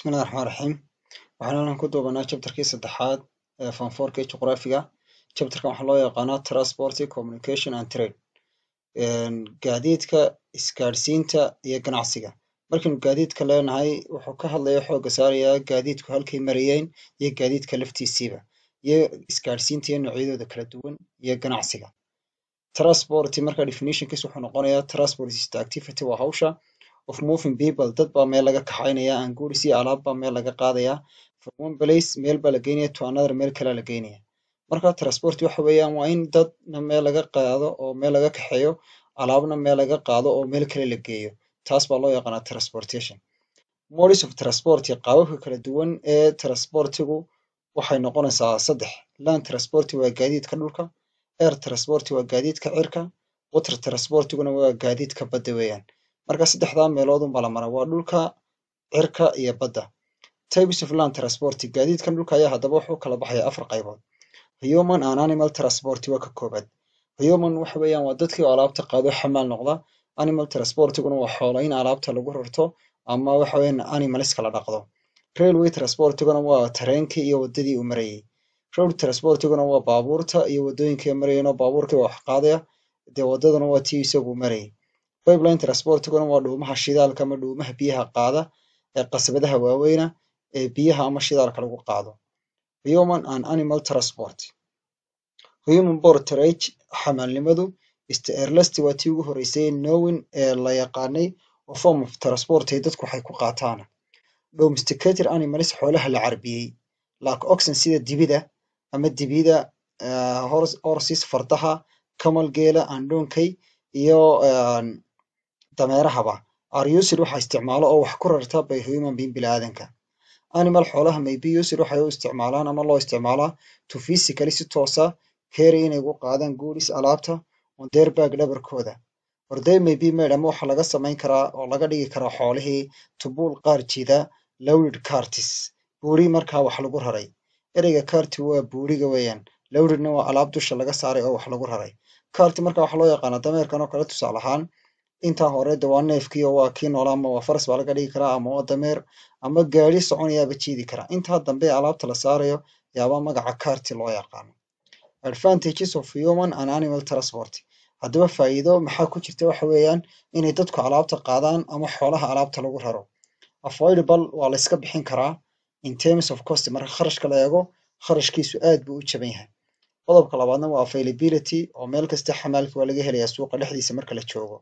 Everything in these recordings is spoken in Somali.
bismillahi raxmaan raxiim waxaan halkan ku duubanaa jabtarkii saddexaad ee fanfoorka ee juqraafiga jabtarkan waxaa loo yaqaanaa transporty communication and trade gaadiidka isgaadhsiinta iyo ganacsiga markaynu gaadiidka leenahay wuxuu ka hadlaya xoogga saarayaa gaadiidku halkay marayeen iyo gaadiidka laftiisiiba iyo isgaadhsiinta iyo noocyadooda kala duwan iyo ganacsiga transporty marka definitionkiis wuxuu noqonayaa transport is the activity waa hawsha of moving people dad baa meel laga kaxaynaya anguuris iyo alaab baa meel laga qaadaya from one place meel baa la geynaya to another meel kalea la geynaya marka transport waxa weeyaan waa in dadna meel laga qaado oo meel laga kaxeeyo alaabna meel laga qaado oo meel kale la geeyo taas baa loo yaqaanaa transportation modes of transport iyo qaababka kala duwan ee transportigu waxay noqonaysaa saddex land transport waa gaadiidka dhulka air transport waa gaadiidka cirka water transportiguna waa gaadiidka badda weeyaan marka saddexdaa meelood la mara waa dhulka cirka iyo badda types of land transport gaadiidkan dhulka ayaa haddaba wuxuu kala baxaya afar qaybood human and animal transport waa ka koobaad human waxa weeyaan waa dadkii oo alaabta qaado xamaal noqda animal transportiguna waa xoolo in alaabta lagu rarto ama waxa weeyaan animalska la dhaqdo railway transportiguna waa tareenkii iyo wadadii uu marayay road transportiguna waa baabuurta iyo wadooyinka marayano baabuurkii wax qaadaya dee wadadana waa tii isagu marayay pipeline transportkan waa dhuumaha shidaalka ama dhuumaha biyaha qaada ee qasbadaha waaweyna ee biyaha ama shidaalka lagu qaado. Human and Animal Transport Human Borne xamaalnimadu istaarlastii waa tii ugu horeysay nowin ee la yaqaanay oo form of transport ay dadku waxay ku qaataan Domesticated animals xoolaha la carbiyey like oxen sida dibida ama dibida eh, horses fardaha, camel geela, andoonkey iyo eh, dameerahaba aryusid waxaa isticmaalo oo wax ku rarta bay human being biniaadanka animal xoolaha maybyusid waxay u isticmaalaan ama loo isticmaalaa to physically si toosa keri inay gu qaadaan guuris alaabta on derbaag dhabarkooda orday maybe ama waxaa laga samayn karaa oo laga dhigi karaa xoolihii tubuul qaar jida lowrid cartis buuri markaa wax lagu raray ereyga carti waa buuriga weeyaan lowridna waa alaab dusha laga saaray oo wax lagu raray carti markaa waxaa loo yaqaanaa dameerkan oo kale tusaalahaan intaa hore de waa neefkiio waa kii noolaama waa faras baa laga dhigi karaa ama waa dameer ama gaari soconayaaba jiidi karaa intaa dambe alaabta la saarayo yaaba magaca kaarti loo yaqaano advantages of human and animal transport haddaba faa'iido maxaa ku jirta waxa weeyaan inay dadku alaabta qaadaan ama xoolaha alaabta lagu raro avoidable waa la bixin karaa in terms of cost marka kharashka la eego kharashkiisu aad buu u jaban yahay qodobka labaadna waa availability oo meel kasta xamaalka waa laga helayaa suuqa dhexdiisa marka la joogo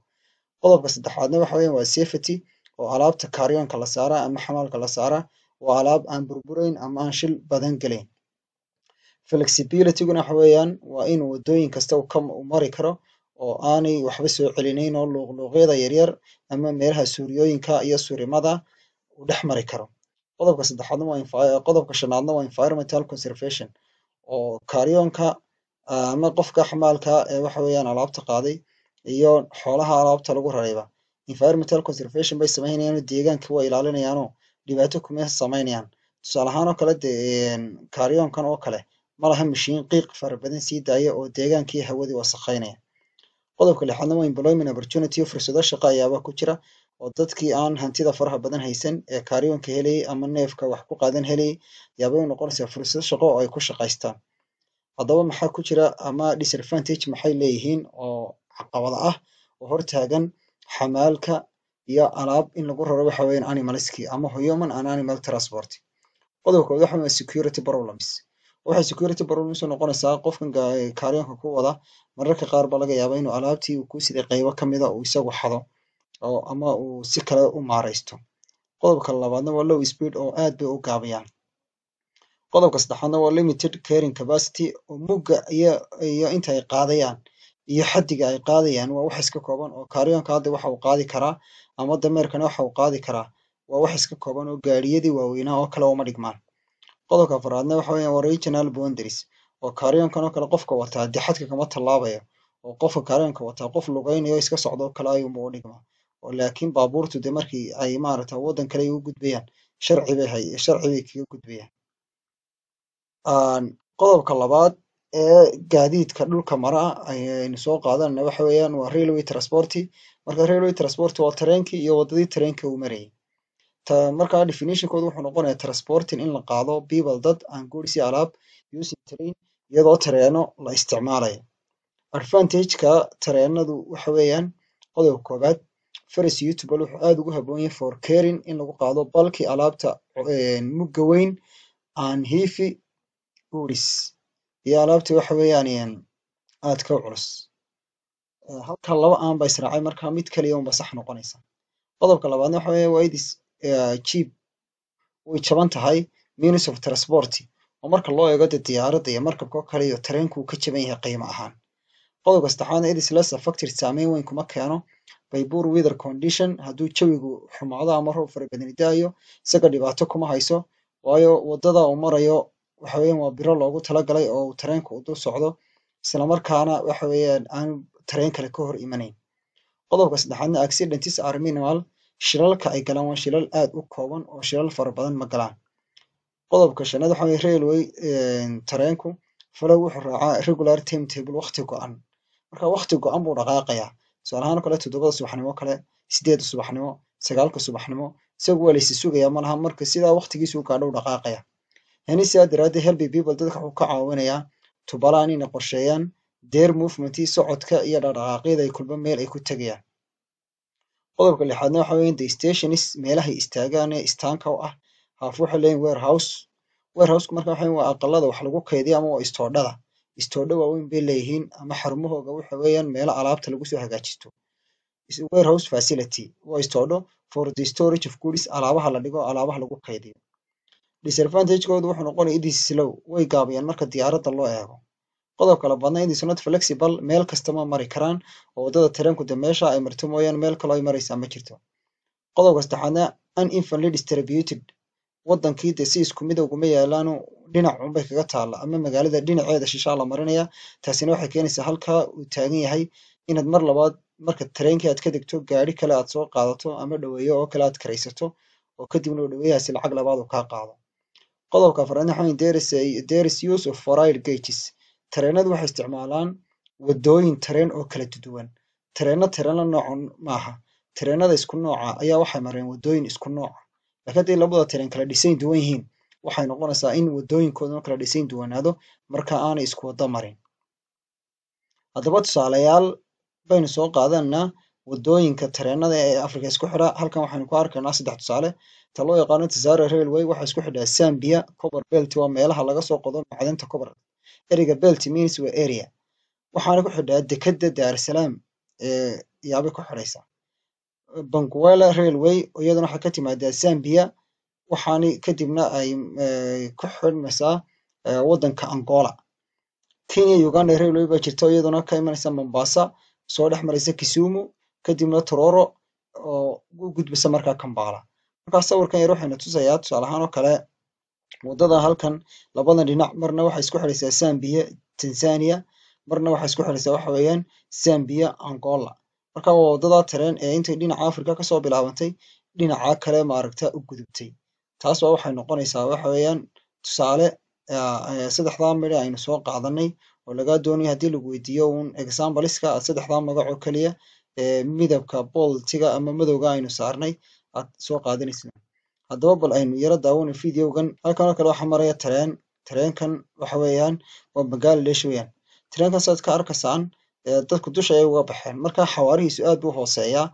qodobka saddexaadna waxa weeyaan waa safety oo alaabta kaaryoonka la saaraa ama xamaalka la saaraa waa alaab aan burbureyn ama aan shil badan geleyn flexibilityguna waxa weeyaan waa in wadooyin kasta u mari karo oo aanay waxba soo celinayn oo luuqluuqyada yaryar ama meelaha suuriyooyinka iyo suurimada u dhex mari karo qodobka saddexaadna waa qodobka shanaadna waa environmental conservation oo kaaryoonka ah, ama qofka xamaalka ee waxa weeyaan alaabta qaaday iyo xoolaha alaabta lagu rarayba environmental conservation bay sameynayaan deegaanka waa ilaalinayaanoo dhibaato kuma sameynayaan tusaale ahaan oo kale dee kaaryoonkan oo kale malaha mashiin qiiq fara badan sii daaya oo deegaankii hawadii wasakheynaya qodobka lixaadna waa employment opportunity fursado shaqo ayaaba ku jira oo dadkii aan hantida faraha badan haysan ee kaaryoonka helayay ama neefka wax ku qaadan helayay yaaba u noqonaysaa fursado shaqo oo ay ku shaqaystaan haddaba maxaa ku jira ama disadvantage maxay leeyihiin oo caqabado ah oo hortaagan xamaalka iyo alaab in lagu raro waxa weyan ama human and animal transport qodobka kood waxa weya security problems waxay security problems unoqonaysaa qofkan kaaryoonka ku wada mararka qaar baa laga yaabaa inuu alaabtii ku siday qeybo kamida uu isagu xado oo ama uu si kale u maareysto qodobka labaadna waa low speed oo aad bay u gaabiyaan qodobka saddexaadna waa limited carrying capacity oo mugga iyo inta ay qaadayaan iyo xadiga ay qaadayaan waa wax iska kooban oo kaaryoonka hadda waxa uu qaadi karaa ama dameerkana waxa uu qaadi karaa waa wax iska kooban oo gaadhiyadii waaweynaa oo kale uma dhigmaan qodobka afraadna waxa weeyaan waa regional boundaries oo kaaryoonkan oo kale qofka wataa dee xadka kama tallaabayo oo qofka kaaryoonka wataa qof lugaynayo iska socdo oo kale ayuunba u dhigma oo laakiin baabuurtu de markii ay maarata waddan kale ay u gudbayaan sharci hay sharci kaga gudbayaan qodobka labaad ee gaadiidka dhulka mara ayaynu soo qaadanna waxa weeyaan waa railway transporty marka railway transporty waa tareenki iyo wadadii tareenka uu marayay markaa definitionkooda wuxuu noqonaya transporting in la qaado people dad and goods alaab using train iyadoo tareeno la isticmaalayo advantageka tareenadu waxa weeyaan qodob koobaad faris utable wuxuu aada ugu haboon yahay for caring in lagu qaado balkii alaabta mugga weyn and hifi goods iyo alaabtii waxa weeyaan aad ka culus halka laba aan ba israacay marka mid kaliya unba sax noqonaysa qodobka labaadna waxa weeye waidis jiib way jaban tahay minus of transport oo marka loo eego dee diyaaradda iyo markabka oo kale iyo tareenku ka jaban yahay qiimo ahaan qodobka saddexaadna edis less affected saameyn weyn kuma keeno baybuur weather condition hadduu jawigu xumaado ama roob fara da'ayo isaga dhibaato kuma hayso waayo wadada uu marayo waxa weeyaan waa biro loogu galay oo uu tareenka u dul socdo islamarkaana waxa weeyaan aanu tareen kale ka hor imanayn qodobka saddexaadna accidentis are shilalka ay galaan waa shilal aad u kooban oo shilal fara badan ma galaan qodobka shanaad waxa weye railway tareenku falow wuxuu raacaa regular time table waqti go-an marka waqti go-an buu dhaqaaqayaa tusaalahaan o kale toddobada subaxnimo kale sideeda subaxnimo sagaalka subaxnimo isagu waa laysi sugayaa malaha marka sidaa waqtigiisu gaadho u dhaqaaqaya Yani sidaa daraaddeed Helping People dadka wuxuu ka caawinayaa tubalaa inay qorsheeyaan deer movementii socodka iyo dhaqdhaqaaqyada ay kulba meel ay ku tegayaan qodobka lixaadna waxa weyan the stations meelahay istaagaan ee istaanka u ah haaf waxay leeyihin warehouse warehouseka marka waxa waa aqalada wax lagu kaydiyo ama waa istoodhada istoodho waaweyn bay leeyihiin ama xarumahooga waxa weeyaan meelo alaabta lagu soo hagaajisto warehouse facility waa istoodho for the storage of goods alaabaha la dhigo alaabaha lagu kaydiyo disadvantage-koodu wuxuu noqonaya idii slow way gaabiyaan marka diyaaradda loo eego qodobka labaadna idis not flexible meel kastama mari karaan oo waddada tareenku de meesha ay marto mooyaane meel kaloo ay maraysaa ma jirto qodobka saddexaadna unevenly distributed wadankii dee si isku mid uguma yaalaanu dhinac unbay kaga taalla ama magaalada dhinaceeda shishaa la marinaya taasina waxay keenaysaa halkaa uu taagan yahay inaad mar labaad marka tareenkii aad ka degto gaari kale aad soo qaadato ama dhaweeyo oo kale aad karaysato oo kadibna dhaweeyahaasi lacag labaad uu kaa qaado qodobka afraadna waxaa weeye there's use of tareenadu waxay isticmaalaan wadooyin tareen oo kala duwan tareenna tareenla nooca maaha tareenada isku nooca ayaa waxay mareen wadooyin isku nooca laakiin hadday labada tareen kala dhisayn duwan yihiin waxay noqonaysaa in wadooyinkoodana kala dhisayn duwanaado marka aanay isku wada marin haddaba tusaalayaal baynu soo qaadanaa wadooyinka tareenada ee Afrika isku xira. Halkan waxaan ku arkaynaa saddex tusaale. Ta loo yaqaano Tazara Railway waxay isku xidhaa Zambia. Cobber Belt waa meelaha laga soo qodo macdanta cobber. Ereyga belt means waa area. Waxaana ku xidhaa dekedda Dar ee yaaba ku xireysa. Benguela Railway iyadana waxay ka timaadaa Zambia. Waxaani kadibna ay eh, ku xirmaysaa eh, waddanka Angola. Kenya Uganda Railway baa jirta iyadana ka imanaysa Mombasa soo dhex maraysa Kisumu kadibna tororo oo u gudbisa markaa kambala markaa sawirkan yar waxayna tusayaa tusaalahaan oo kale wadada halkan labada dhinac marna waxay isku xidhaysaa zambiya tanzania marna waxay isku xidhaysaa waxa weeyaan zambiya angola marka waa wadada tareen ee intay dhinaca africa kasoo bilaabantay dhinaca kale maaragta u gudubtay taas baa waxay noqonaysaa waxa weeyaan tusaale saddexdaa mari aynu soo qaadanay oo lagaa doonaya haddii lagu weydiiyo un exambaliska ah, saddexdaa magacoo keliya midabka booltiga ama madowga aynu saarnay aad soo qaadanaysa haddaba bal aynu yaro daawano videogan halkan oo kale waxaa maraya tareen tareenkan waxa weeyaan waa magaalo leesha weyaan tareenkan saaad ka arkaysaan dadku dusha ayay uga baxeen markaa xawaarihiisu aad buu hooseeyaa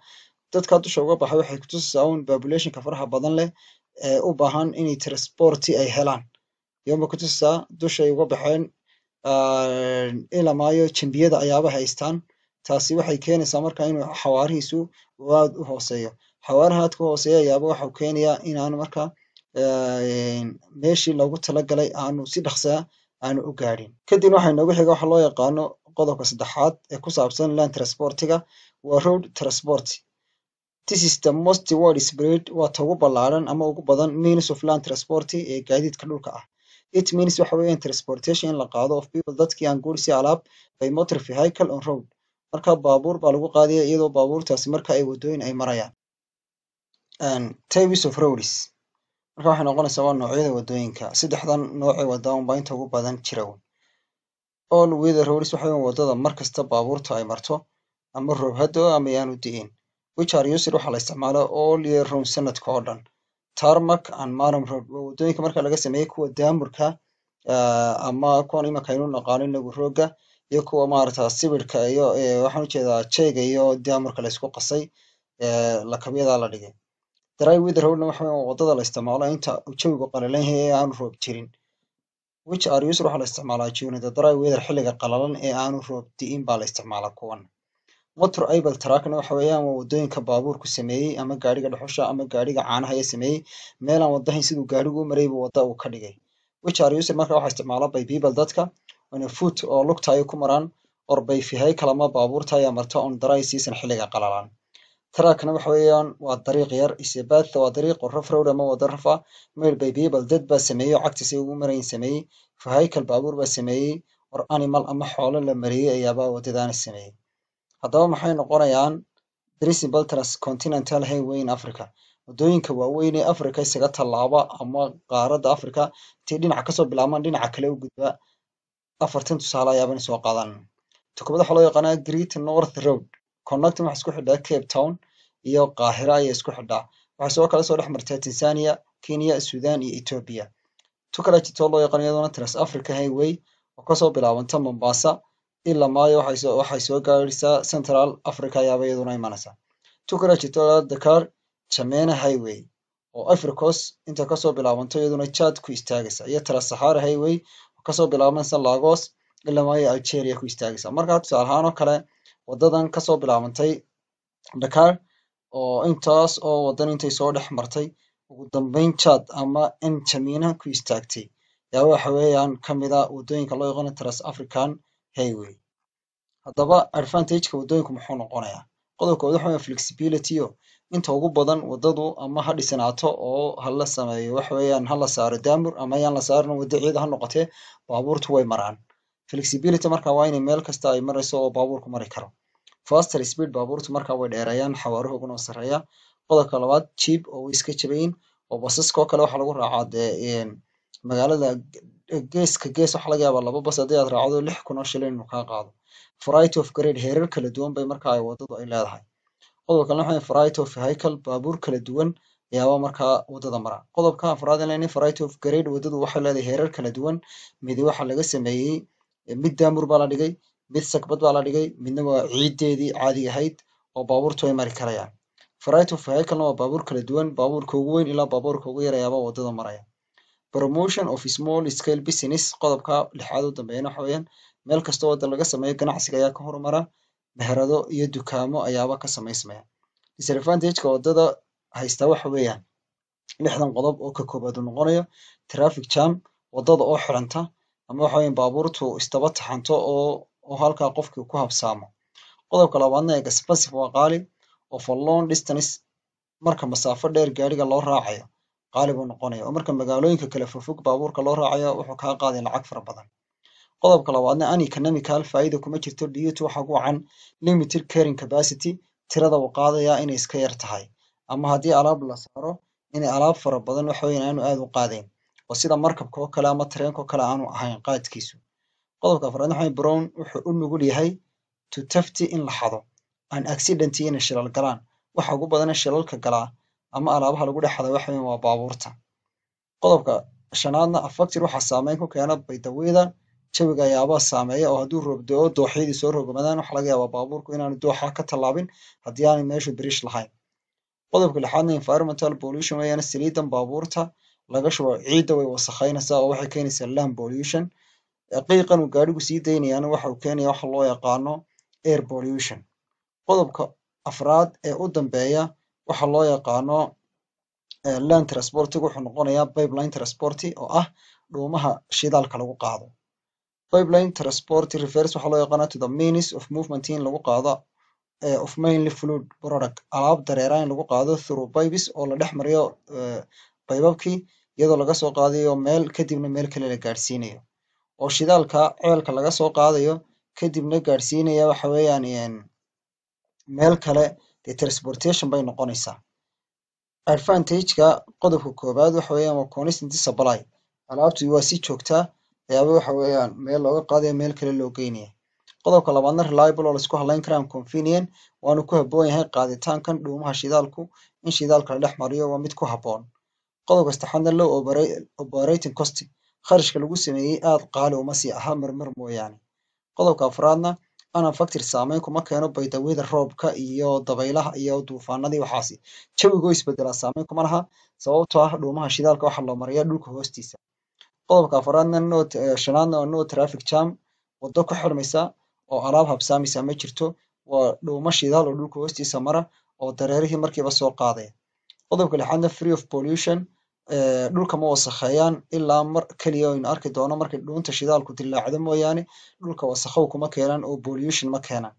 dadkaa dusha uga baxay waxay kutusaysaa un babulationka faraha badan leh ee u baahan inay transporti ay helaan iyooma kutusaysaa dushay uga baxeen ilamaayo jambiyada ayaaba haystaan Taasi waxay keenaysaa markaa inuu xawaarihiisu aad u hooseeyo. Xawaaraha aad ku hooseeya yaaba waxuu keenayaa inaan markaa meeshii loogu talagalay aanu si dhaqsaa ah aanu u gaadhin. Kadib waxaa inoogu xiga waxa loo yaqaano qodobka saddexaad ee ku saabsan land transportiga waa road transport. This is the most widespread waa ta ugu ballaaran ama ugu badan means of land transport ee gaadiidka dhulka ah. It means waxa weeyaan transportation in la qaado of people dadkii aan goods alaab by motor vehicle on road marka baabuur baa lagu qaadaya iyadoo baabuurtaasi marka ay wadooyin ay marayaan tavis of roads marka waxay noqonaysaa waa noocyada wadooyinka saddexdan noocee wadaa unbaa inta ugu badan jira un all weather roads waxa weyan wadada markasta baabuurta ay marto ama roob hadoo ama yaanu di'in wichar usir waxaa la isticmaala all year round sanadka oo dhan tarmac and maram road waa wadooyinka marka laga sameeyey kuwa daamurka ah, ama kuwan imaka aynu naqaano inagu rooga iyo kuwa maarata sibirka iyo waxaan ujeedaa jeyga iyo damarka laysku qasay lakabyada la dhigay dry withrowdna waxa weya wadada la isticmaalo inta jawigu qalalan yahay ee aanu roob jirin which are use waxaa la isticmaalaa during dry weather xilliga qalalan ee aanu roob di'in baa la isticmaalaa kuwan motor able truckna waxa weeyaan waa wadooyinka baabuurku sameeyey ama gaariga dhuxusha ama gaariga caanaha ee sameeyey meelaan wadahayn siduu gaarigu u maraybu wada uu ka dhigay which are used marka waxaa isticmaala by people dadka fuut oo lugta ay ku maraan orbayfihay kalama baabuurta ayaa marta on daraysiisan xilliga qalalaan taraakana waxa weeyaan waa dariiq yar isebaata waa dariiq oo raf ama wada rafa meel bay biyo bal dad baa sameeyey cagtiisay ugu marayn sameeyey fahaykal baabuur baa sameeyey or animal ama xoolo la mariyey ayaabaa wadadaana sameeyey haddaba maxay noqonayaan brisimbaltras continental highway in africa wadooyinka waaweyn ee africa isaga tallaaba ama qaarada africa intii dhinaca kasoo bilaabmaan dhinaca kale u gudba afartan tusaale ayaabani soo qaadan tukumada waxaa loo yaqaanaa great north road connecton waxaa isku xidhaa cape town iyo qaahira ayaa isku xidhaa waxay soo kale soo dhex martaa tanzania kenya sudan iyo etoobiya tu kale jirtoo loo yaqaan iyadoona tras africa highway oo kasoo bilaabanta mombasa ilaa maayo waxay soo gaarisaa central africa ayaaba iyaduna imanaysa tu kale jirto dakar jamena highway oo africos inta kasoo bilaabanto iyaduna jad ku istaagaysa iyo tras highway kasoo bilaaban lagos ilaa ay algeria ku istaagaysa markaa tusaale ahaan oo kale wadadan kasoo bilaabantay dakar oo intaas oo wadan intay soo dhex martay ugu dambeyn jad ama in jamina ku istaagtay yaa waxa weeyaan kamida ah wadooyinka loo yaqaano tras african highway haddaba advantageka wadooyinku muxuu noqonayaa qodobka wadaxu flexibility o inta ugu badan wadadu ama ha dhisinaato oo hala sameeyo wax hala saaro daamur ama ayaan la saarin wadda ciida ha noqotee baabuurtu way maraan flexibility marka waa inay meel kasta ay marayso oo baabuurku mari karo faster speed baabuurtu marka way dheereeyaan xawaarahooguna sareeya qodobka labaad jiib oo way iska jabayin oo basaskao kale waxaa lagu raacaa dee magaalada geeska gees waxa laga yaabaa laba bas haddii aad raacdo lix kun oo shilin inu kaa qaado variety of grade heerar kala duwan bay marka ay wadadu ay leedahay qodobkan lixaad variety of vehicle baabuur kala duwan ayaaba markaa waddada mara qodobka afraad inlan variety of grade waddadu waxay leedahay heerar kala duwan midi waxaa laga sameeyey mid daamur baa la dhigay mid sagbad baa la dhigay midna waa ciiddeedii caadiga ahayd oo baabuurtu ay mari karayaan variety of vehiclena waa baabuur kala duwan baabuurka ugu weyn ilaa baabuurka ugu yar ayaaba waddada maraya promotion of small scale business qodobka lixaad u dambeeyana waxa weeyaan meel kasta wadda laga sameeyo ganacsiga ayaa ka horumara meherado iyo dukaamo ayaaba ka samaysmaya disadvantageka wadada haysta waxa weeyaan lixdan qodob oo ka koobaadu uu noqonayo traffic jam wadada oo xiranta ama waxa weyan baabuurtu istaba taxanto oo halkaa qofkii ku habsaamo qodobka labaadna expensive waa qaali of a long distance marka masaafo dheer gaariga loo raacayo qaali buu noqonaya oo marka magaalooyinka kale fogfog baabuurka loo raacayo wuxuu kaa qaaday lacag fara badan qodobka labaadna anycanamical faa'iida kuma jirto dhiyutu waxa ku wacan limited caring capacity tirada uu qaadayaa inay iska yar tahay ama haddii alaab la saaro inay alaab fara badan waxa aanu aada u qaadayn oo sida markabka oo kale ama tareenka oo kale aanu ahayn qaadkiisu qodobka afraad waxa brown wuxuu u nugul yahay to tafti in la xado aan accidenti inay shilal galaan waxa ugu badana shilalka galaa ama alaabaha lagu dhex xada waxa waa baabuurta qodobka shanaadna affactir waxaa saameyn ku keena baydaweyda jawiga ayaaba saameeya oo hadduu roob dooxyadii soo rogomadaan waxa laga yaabaa baabuurku inaanu dooxa ka tallaabin haddii aanu meeshu birish lahayn qodobka lixaadna environmental pollution weeyaan saliidan baabuurta laga shubo ciidda way wasakheynaysaa oo waxay keenaysaa land pollution qiiqan uu gaadhigu sii daynayaana waxa keenaya waxa loo yaqaano air pollution qodobka afraad ee u dambeeya waxa loo yaqaano eh, land transportiga wuxuu noqonayaa pipeline transporti oo ah dhuumaha shidaalka lagu qaado pipeline transport reverse waxaa loo yaqaanaa to the means of movement in lagu qaado eh, of mainly fluid product alaab dareera in lagu qaado through pipes oo la dhex mariyo baybabkii eh, iyadoo laga soo qaadayo meel kadibna meel kale la gaadhsiinayo oo shidaalka ceelka laga soo qaadayo kadibna gaadhsiinaya waxa weeyaan eh, meel kale dee transportation bay noqonaysaa advantageka qodobka koowaad waxa weeyaan waa constant supply alaabtu waa si joogtaa waxyaaba waxa weeyaan meel looga qaadayo meel kale loo geynaya qodobka labaadna reliable oo laisku halayn karaan convenient waanu ku haboon yahay qaaditaankan dhuumaha shidaalku in shidaalka la dhex mariyo waa mid ku haboon qodobka saddexaadna low operating cost kharashka lagu sameeyey aad qaali uma sii ahaa marmar mooyaane qodobka afraadna anafactir saameyn kuma keeno baydawida roobka iyo dabaylaha iyo duufaanadii waxaasi jawigoo isbedelaa saameyn kuma laha sababtoo ah dhuumaha shidaalka waxaa loo mariyaa dhulka hoostiisa qodobka afraadna shanaadna waa no traffic jam wado ku xirmaysa oo alaab habsaamaysa ma jirto waa dhuumo shidaal oo dhulka hoostiisa mara oo dareerihii markiiba soo qaadaya qodobka lixaadna free of pollution dhulka ma wasakheeyaan ilaa mar keliya aynu arki doono markay dhuunta shidaalku dillaacdo mooyaane dhulka wasakhow kuma keenaan oo pollution ma keenaan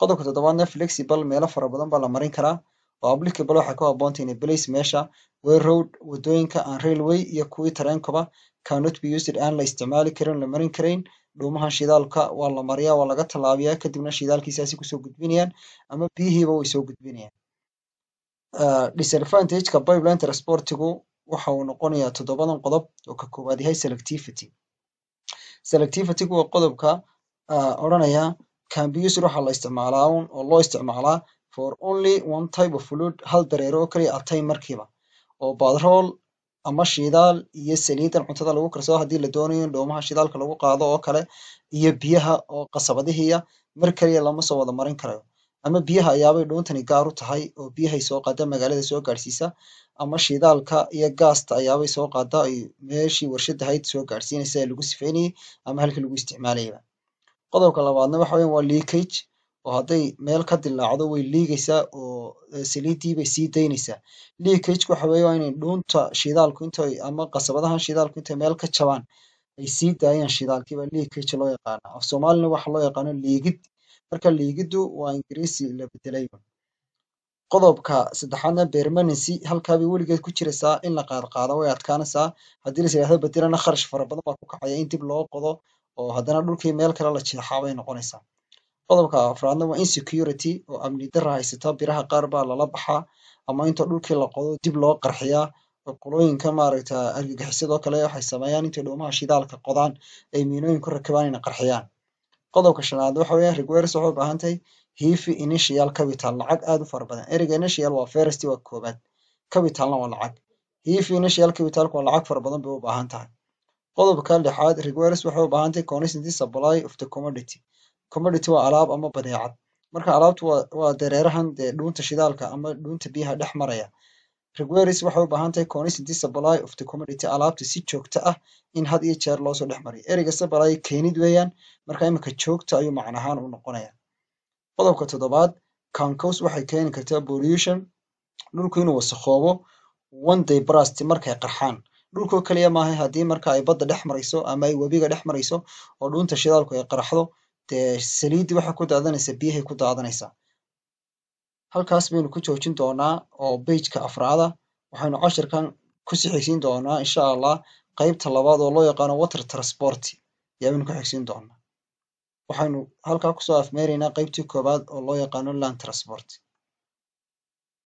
qodobka toddobaadna flexible meelo fara badan baa la marin karaa oo applicable waxay ku habboonta in place meesha way road wadooyinka aan railway iyo kuwii tareenkaba cannot be used aan la isticmaali karin la marin karayn dhuumahan shidaalka waa la mariyaa waa laga tallaabiyaa kadibna shidaalkiisaasi kusoo gudbinayaan ama biyihiiba way soo gudbinayaan ah, disadvantageka pipeline transportigu waxa uu noqonayaa toddobadan qodob oo ka koowaad yahay selectivity selectivitygu waa qodobka ah, odranaya can be la isticmaalaa un oo loo isticmaalaa for only one type of fluid hal dareero oo kaliya atime markiiba oo batrool ama shidaal iyo saliidan cuntada lagu karsado haddii la doonayo in dhoomaha shidaalka lagu qaado oo kale iyo biyaha oo qasabadihiya mar keliya lama soo wada marin karayo ama biyaha ayaabay dhuuntani gaar u tahay oo biyahay soo qaada magaalada soo gaadhsiisa ama shidaalka iyo gaasta ayaabay soo qaada ay meeshii warshad ahayd soo gaadhsiinaysa ee lagu sifeynayay ama halka lagu isticmaalayaba qodobka labaadna waxa weyan waa liikage oo hadday meel ka dilaacdo way liigaysaa oo eh, saliidii bay sii daynaysaa liikajku waxa weeye waa inay dhuunta shidaalku inta ama qasabadahan shidaalku intay meel ka jabaan ay sii daayaan shidaalkiiba liikaj loo yaqaana af soomaalina waxa loo yaqaano liigid marka liigiddu waa ingiriisi la bedelayba qodobka saddexaadna bermanency halkaabay weligeed ku jiraysaa in la qaadqaado way adkaanaysaa haddii la yirahdo bedelana kharash fara badan baa ku kacaya in dib loo qodo oo haddana dhulkii meel kale la jeexaa noqonaysaa Qodobka afraadna waa insecurity oo amni darra haysata biraha qaar baa lala baxaa ama inta dhulkii la qodo dib loo qarxiyaa oo qolooyinka maaragta argagixisadoo kale waxay sameeyaan intay dhoomaha shidaalka qodaan ay miinooyin ku rakibaan inay qarxiyaan. Qodobka shanaad waxa weeyaan requires waxay u baahan tahay hiifi initial capital lacag aad u fara badan. Ereyga initial waa first waa koobaad capitalna waa lacag. Hiifi initial capital waa lacag fara badan bay u baahan tahay. Qodobka lixaad requires waxay u baahan tahay connaissance supply of the commodity commodity waa alaab ama badeecad marka alaabtu waa dareerahan dee dhuunta shidaalka ama dhuunta biyaha dhex maraya Requires waxay u baahan tahay constant supply of the commodity alaabta si joogto ah in had iyo jeer loo dhex mariyo ereyga supply keenid weeyaan marka imika joogta ayuu macnahaan u noqonayaa qodobka toddobaad concos waxay keeni kartaa pollution dhulku inuu wasakhoobo one day brust markay qarxaan dhulkoo kaliya maaha haddii marka ay badda dhex marayso ama ay webiga dhex marayso oo dhuunta shidaalku ay qaraxdo dee saliidii waxay ku daadanaysaa biyahay ku daadanaysaa halkaas baynu ku joojin doonaa oo bejka afraada waxaynu casharkan ku sii xigsiin doonaa insha allah qaybta labaad oo loo yaqaano water transport yaabaynu ku xigsiin doonaa waxaynu halkaa kusoo afmeeraynaa qaybtii koowaad oo loo yaqaano land transport